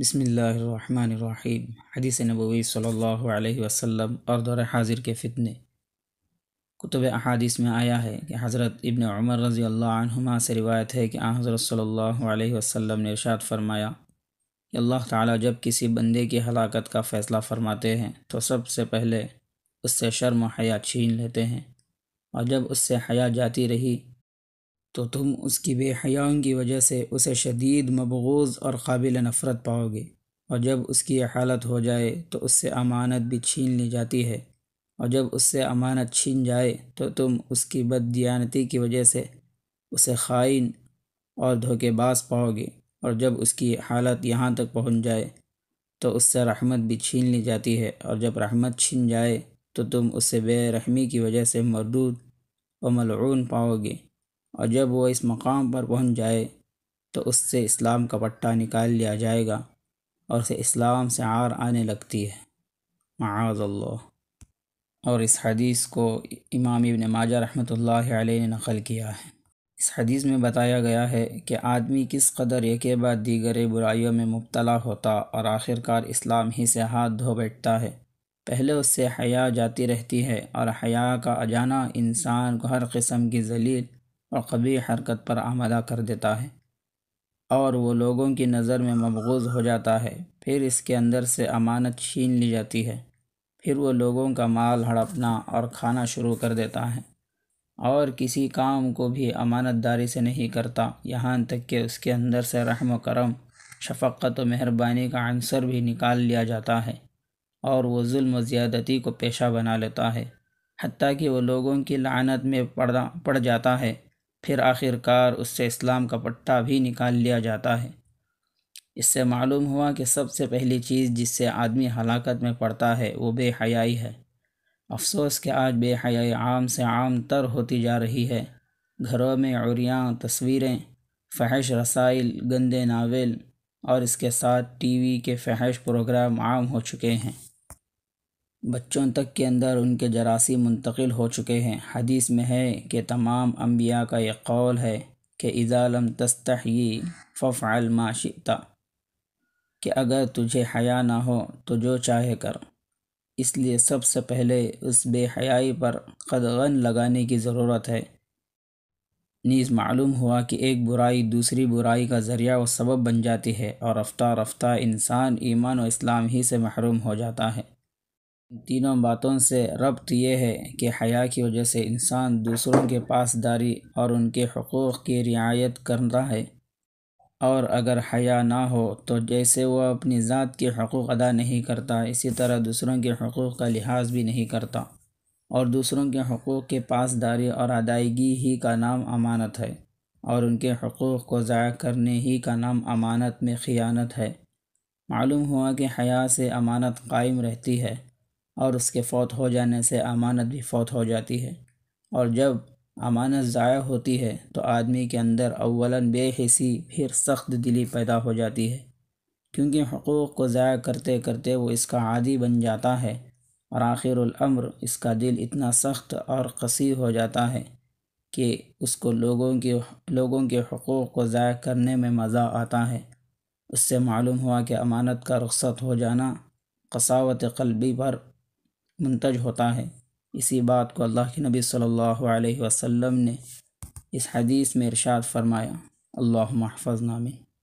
بسم اللہ الرحمن الرحیم حدیث نبوی صلی اللہ علیہ وسلم اور دور حاضر کے فتنے کتب احادیث میں آیا ہے کہ حضرت ابن عمر رضی اللہ عنہما سے روایت ہے کہ آن حضرت صلی اللہ علیہ وسلم نے ارشاد فرمایا کہ اللہ تعالیٰ جب کسی بندے کی ہلاکت کا فیصلہ فرماتے ہیں تو سب سے پہلے اس سے شرم و حیا چھین لیتے ہیں اور جب اس سے حیا جاتی رہی تو تم اس کی بے حیاؤں کی وجہ سے اسے شدید مبغوض اور قابل نفرت پاؤ گے اور جب اس کی حالت ہو جائے تو اس سے امانت بھی چھین لی جاتی ہے اور جب اس سے امانت چھین جائے تو تم اس کی بد دیانتی کی وجہ سے اسے خائن اور دھوکے باز پاؤ گے اور جب اس کی حالت یہاں تک پہنچ جائے تو اس سے رحمت بھی چھین لی جاتی ہے اور جب رحمت چھین جائے تو تم اس سے بے رحمی کی وجہ سے مردود و ملعون پاؤ گے اور جب وہ اس مقام پر پہنچ جائے تو اس سے اسلام کا پٹا نکال لیا جائے گا اور اسے اسلام سے عار آنے لگتی ہے معاذ اللہ اور اس حدیث کو امام ابن ماجہ رحمۃ اللہ علیہ نے نقل کیا ہے اس حدیث میں بتایا گیا ہے کہ آدمی کس قدر ایک بعد دیگر برائیوں میں مبتلا ہوتا اور آخر کار اسلام ہی سے ہاتھ دھو بیٹھتا ہے پہلے اس سے حیا جاتی رہتی ہے اور حیا کا اجانا انسان کو ہر قسم کی ذلیل اور قبی حرکت پر آمدہ کر دیتا ہے اور وہ لوگوں کی نظر میں مبغوض ہو جاتا ہے پھر اس کے اندر سے امانت چھین لی جاتی ہے پھر وہ لوگوں کا مال ہڑپنا اور کھانا شروع کر دیتا ہے اور کسی کام کو بھی امانت داری سے نہیں کرتا یہاں تک کہ اس کے اندر سے رحم و کرم شفقت و مہربانی کا عنصر بھی نکال لیا جاتا ہے اور وہ ظلم و زیادتی کو پیشہ بنا لیتا ہے حتیٰ کہ وہ لوگوں کی لعنت میں پڑ جاتا ہے پھر آخر کار اس سے اسلام کا پٹہ بھی نکال لیا جاتا ہے اس سے معلوم ہوا کہ سب سے پہلی چیز جس سے آدمی ہلاکت میں پڑتا ہے وہ بے حیائی ہے افسوس کہ آج بے حیائی عام سے عام تر ہوتی جا رہی ہے گھروں میں عوریاں تصویریں فحش رسائل گندے ناول اور اس کے ساتھ ٹی وی کے فحش پروگرام عام ہو چکے ہیں بچوں تک کے اندر ان کے جراثیم منتقل ہو چکے ہیں حدیث میں ہے کہ تمام انبیاء کا یہ قول ہے کہ اذا لم تستحیی ففعل ما شئتا کہ اگر تجھے حیا نہ ہو تو جو چاہے کر اس لیے سب سے پہلے اس بے حیائی پر قدغن لگانے کی ضرورت ہے نیز معلوم ہوا کہ ایک برائی دوسری برائی کا ذریعہ و سبب بن جاتی ہے اور رفتہ رفتہ انسان ایمان و اسلام ہی سے محروم ہو جاتا ہے تینوں باتوں سے ربط یہ ہے کہ حیا کی وجہ سے انسان دوسروں کے پاسداری اور ان کے حقوق کی رعایت کرتا ہے اور اگر حیا نہ ہو تو جیسے وہ اپنی ذات کے حقوق ادا نہیں کرتا اسی طرح دوسروں کے حقوق کا لحاظ بھی نہیں کرتا اور دوسروں کے حقوق کے پاسداری اور ادائیگی ہی کا نام امانت ہے اور ان کے حقوق کو ضائع کرنے ہی کا نام امانت میں خیانت ہے معلوم ہوا کہ حیا سے امانت قائم رہتی ہے اور اس کے فوت ہو جانے سے امانت بھی فوت ہو جاتی ہے اور جب امانت ضائع ہوتی ہے تو آدمی کے اندر اولاً بے حسی پھر سخت دلی پیدا ہو جاتی ہے کیونکہ حقوق کو ضائع کرتے کرتے وہ اس کا عادی بن جاتا ہے اور آخر الامر اس کا دل اتنا سخت اور قصی ہو جاتا ہے کہ اس کو لوگوں کے لوگوں کے حقوق کو ضائع کرنے میں مزہ آتا ہے اس سے معلوم ہوا کہ امانت کا رخصت ہو جانا قصاوت قلبی پر منتج ہوتا ہے اسی بات کو اللہ کے نبی صلی اللہ علیہ وسلم نے اس حدیث میں ارشاد فرمایا اللہ محفظ نامی